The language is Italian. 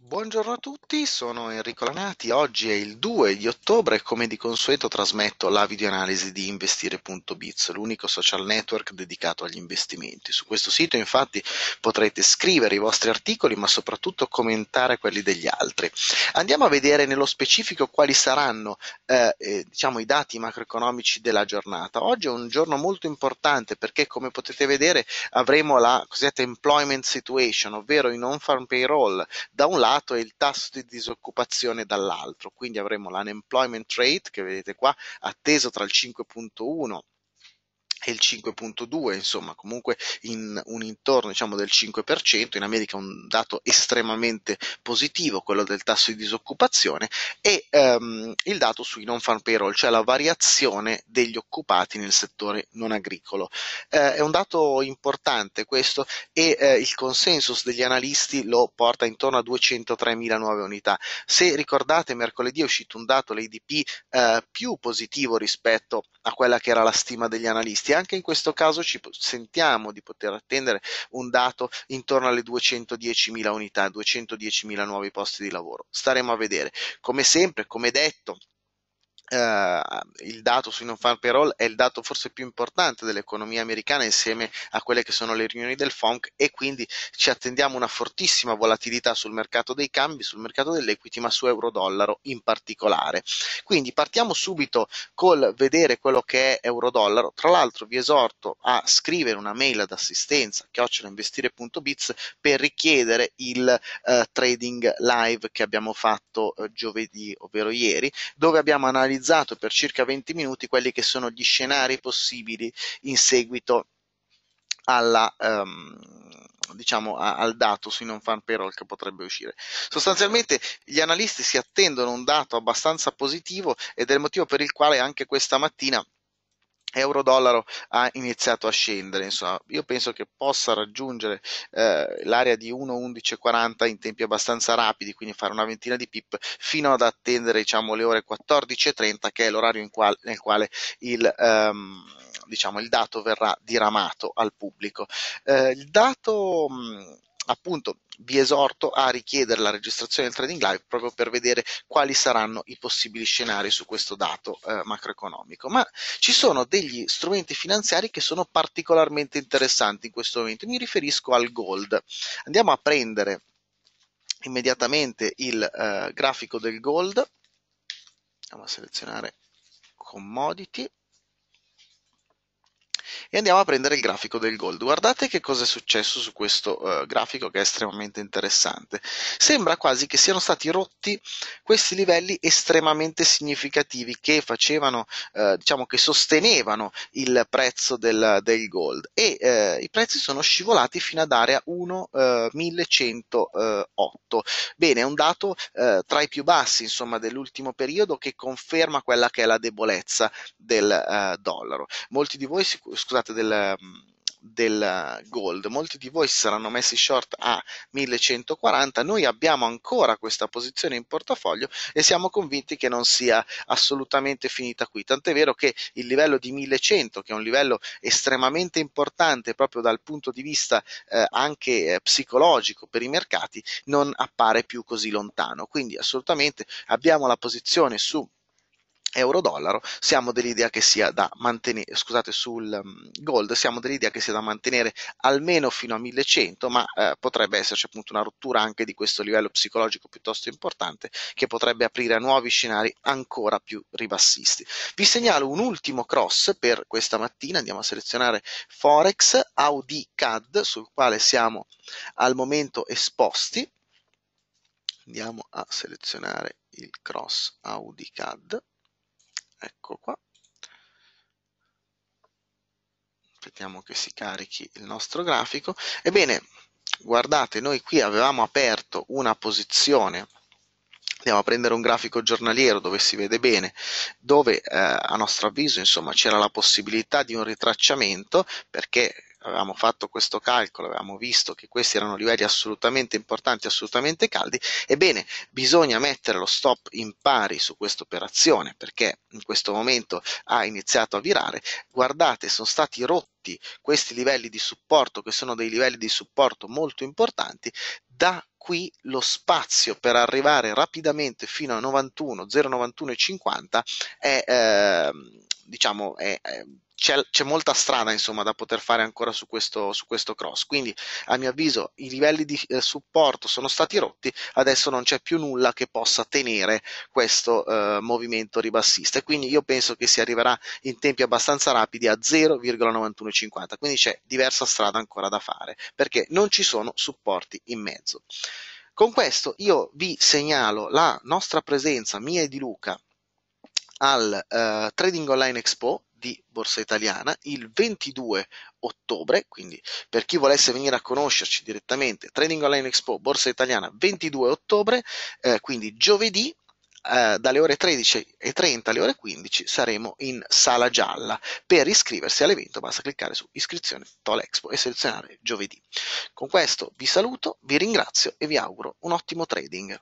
Buongiorno a tutti, sono Enrico Lanati, oggi è il 2 di ottobre e come di consueto trasmetto la videoanalisi di investire.biz, l'unico social network dedicato agli investimenti. Su questo sito infatti potrete scrivere i vostri articoli ma soprattutto commentare quelli degli altri. Andiamo a vedere nello specifico quali saranno eh, eh, diciamo, i dati macroeconomici della giornata. Oggi è un giorno molto importante perché come potete vedere avremo la cosiddetta employment situation, ovvero i non farm payroll da un lato lato e il tasso di disoccupazione dall'altro, quindi avremo l'unemployment rate che vedete qua atteso tra il 5.1 e il 5.2, insomma, comunque in un intorno diciamo del 5%, in America un dato estremamente positivo quello del tasso di disoccupazione e ehm, il dato sui non farm payroll, cioè la variazione degli occupati nel settore non agricolo. Eh, è un dato importante questo e eh, il consensus degli analisti lo porta intorno a 203.000 nuove unità. Se ricordate mercoledì è uscito un dato l'ADP eh, più positivo rispetto a quella che era la stima degli analisti prezzi. Anche in questo caso ci sentiamo di poter attendere un dato intorno alle 210.000 unità, 210.000 nuovi posti di lavoro. Staremo a vedere. Come sempre, come detto, Uh, il dato sui non farm payroll è il dato forse più importante dell'economia americana insieme a quelle che sono le riunioni del FONC e quindi ci attendiamo una fortissima volatilità sul mercato dei cambi, sul mercato dell'equity ma su euro-dollaro in particolare. Quindi partiamo subito col vedere quello che è euro-dollaro, tra l'altro vi esorto a scrivere una mail ad assistenza chiocciolainvestire.biz per richiedere il uh, trading live che abbiamo fatto uh, giovedì ovvero ieri dove abbiamo analizzato analizzato per circa 20 minuti quelli che sono gli scenari possibili in seguito alla, um, diciamo, a, al dato sui non fan payroll che potrebbe uscire. Sostanzialmente gli analisti si attendono un dato abbastanza positivo ed è il motivo per il quale anche questa mattina euro-dollaro ha iniziato a scendere. Insomma, io penso che possa raggiungere eh, l'area di 1,1140 in tempi abbastanza rapidi, quindi fare una ventina di pip fino ad attendere diciamo, le ore 14.30, che è l'orario qual- nel quale il, ehm, diciamo, il, dato verrà diramato al pubblico. Eh, il dato appunto vi esorto a richiedere la registrazione del trading live proprio per vedere quali saranno i possibili scenari su questo dato eh, macroeconomico. Ma ci sono degli strumenti finanziari che sono particolarmente interessanti in questo momento. Mi riferisco al gold. Andiamo a prendere immediatamente il eh, grafico del gold. Andiamo a selezionare commodity e andiamo a prendere il grafico del gold. Guardate che cosa è successo su questo eh, grafico che è estremamente interessante. Sembra quasi che siano stati rotti questi livelli estremamente significativi che facevano, eh, diciamo che sostenevano il prezzo del, del gold e eh, i prezzi sono scivolati fino ad area 1108. Eh, Bene, è un dato eh, tra i più bassi insomma dell'ultimo periodo che conferma quella che è la debolezza del eh, dollaro. Molti di voi, scusate, scusate, del, del gold molti di voi si saranno messi short a 1140 noi abbiamo ancora questa posizione in portafoglio e siamo convinti che non sia assolutamente finita qui tant'è vero che il livello di 1100 che è un livello estremamente importante proprio dal punto di vista eh, anche eh, psicologico per i mercati non appare più così lontano quindi assolutamente abbiamo la posizione su euro-dollaro, siamo dell'idea che sia da mantenere, scusate, sul mm, gold, siamo dell'idea che sia da mantenere almeno fino a 1100, ma eh, potrebbe esserci appunto una rottura anche di questo livello psicologico piuttosto importante che potrebbe aprire a nuovi scenari ancora più ribassisti. Vi segnalo un ultimo cross per questa mattina, andiamo a selezionare Forex Audi CAD sul quale siamo al momento esposti. Andiamo a selezionare il cross Audi CAD ecco qua aspettiamo che si carichi il nostro grafico ebbene guardate noi qui avevamo aperto una posizione andiamo a prendere un grafico giornaliero dove si vede bene, dove eh, a nostro avviso insomma c'era la possibilità di un ritracciamento perché avevamo fatto questo calcolo, avevamo visto che questi erano livelli assolutamente importanti, assolutamente caldi, ebbene bisogna mettere lo stop in pari su questa operazione perché in questo momento ha iniziato a virare, guardate sono stati rotti questi livelli di supporto che sono dei livelli di supporto molto importanti da qui lo spazio per arrivare rapidamente fino a 91, 091 e 50 è eh, diciamo, è, è c'è, c'è, molta strada insomma, da poter fare ancora su questo, su questo, cross quindi a mio avviso i livelli di eh, supporto sono stati rotti adesso non c'è più nulla che possa tenere questo eh, movimento ribassista e quindi io penso che si arriverà in tempi abbastanza rapidi a 0,9150 quindi c'è diversa strada ancora da fare perché non ci sono supporti in mezzo con questo io vi segnalo la nostra presenza mia e di Luca al eh, Trading Online Expo di Borsa Italiana il 22 ottobre, quindi per chi volesse venire a conoscerci direttamente, Trading Online Expo Borsa Italiana 22 ottobre, eh, quindi giovedì eh, dalle ore 13.30 alle ore 15 saremo in sala gialla. Per iscriversi all'evento basta cliccare su iscrizione Tolexpo e selezionare giovedì. Con questo vi saluto, vi ringrazio e vi auguro un ottimo trading.